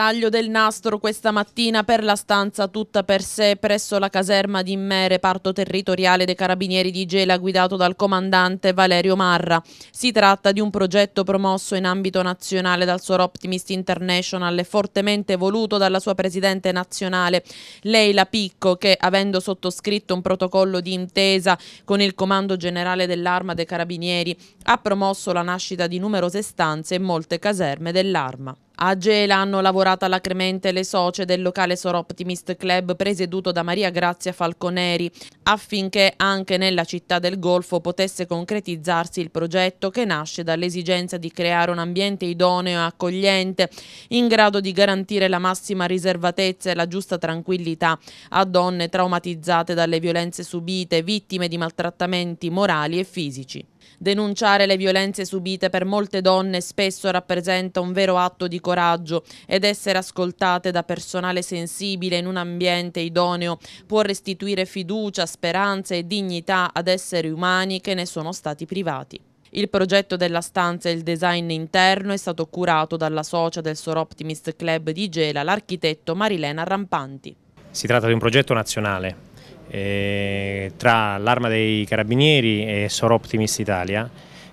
taglio del nastro questa mattina per la stanza tutta per sé presso la caserma di Mè, reparto territoriale dei carabinieri di Gela guidato dal comandante Valerio Marra. Si tratta di un progetto promosso in ambito nazionale dal Sor Optimist International e fortemente voluto dalla sua presidente nazionale Leila Picco che avendo sottoscritto un protocollo di intesa con il comando generale dell'arma dei carabinieri ha promosso la nascita di numerose stanze e molte caserme dell'arma. A Gela hanno lavorato alacremente le socie del locale Soroptimist Club presieduto da Maria Grazia Falconeri affinché anche nella città del Golfo potesse concretizzarsi il progetto che nasce dall'esigenza di creare un ambiente idoneo e accogliente in grado di garantire la massima riservatezza e la giusta tranquillità a donne traumatizzate dalle violenze subite, vittime di maltrattamenti morali e fisici. Denunciare le violenze subite per molte donne spesso rappresenta un vero atto di coraggio ed essere ascoltate da personale sensibile in un ambiente idoneo può restituire fiducia, speranza e dignità ad esseri umani che ne sono stati privati. Il progetto della stanza e il design interno è stato curato dalla socia del Soroptimist Club di Gela, l'architetto Marilena Rampanti. Si tratta di un progetto nazionale eh, tra l'Arma dei Carabinieri e Soroptimist Italia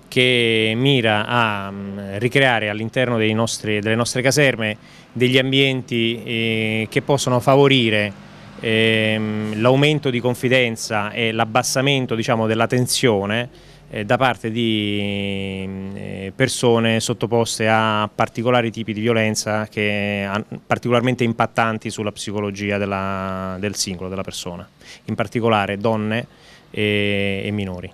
che mira a mm, ricreare all'interno delle nostre caserme degli ambienti eh, che possono favorire ehm, l'aumento di confidenza e l'abbassamento diciamo, della tensione eh, da parte di mm, eh, persone sottoposte a particolari tipi di violenza che particolarmente impattanti sulla psicologia della, del singolo, della persona, in particolare donne e, e minori.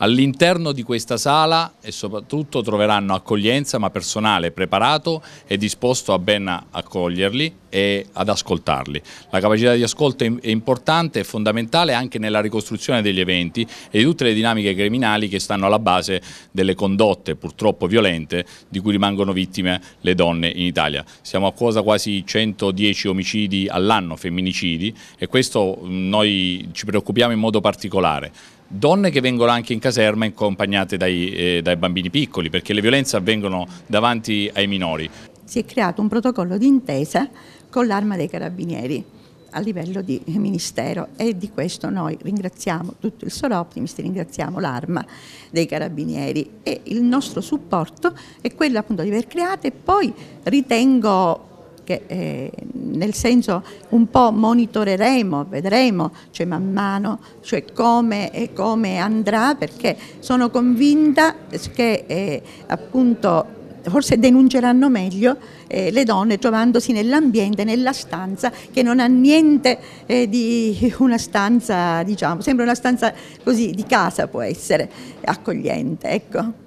All'interno di questa sala e soprattutto troveranno accoglienza ma personale preparato e disposto a ben accoglierli e ad ascoltarli. La capacità di ascolto è importante e fondamentale anche nella ricostruzione degli eventi e di tutte le dinamiche criminali che stanno alla base delle condotte purtroppo violente di cui rimangono vittime le donne in Italia. Siamo a cosa quasi 110 omicidi all'anno, femminicidi e questo noi ci preoccupiamo in modo particolare donne che vengono anche in caserma accompagnate dai, eh, dai bambini piccoli, perché le violenze avvengono davanti ai minori. Si è creato un protocollo d'intesa con l'arma dei carabinieri a livello di Ministero e di questo noi ringraziamo tutto il Soroptimist, ringraziamo l'Arma dei Carabinieri e il nostro supporto è quello appunto di aver creato e poi ritengo che eh, nel senso un po' monitoreremo, vedremo cioè man mano cioè come, e come andrà perché sono convinta che eh, appunto forse denunceranno meglio eh, le donne trovandosi nell'ambiente, nella stanza che non ha niente eh, di una stanza, diciamo, sembra una stanza così di casa può essere accogliente, ecco.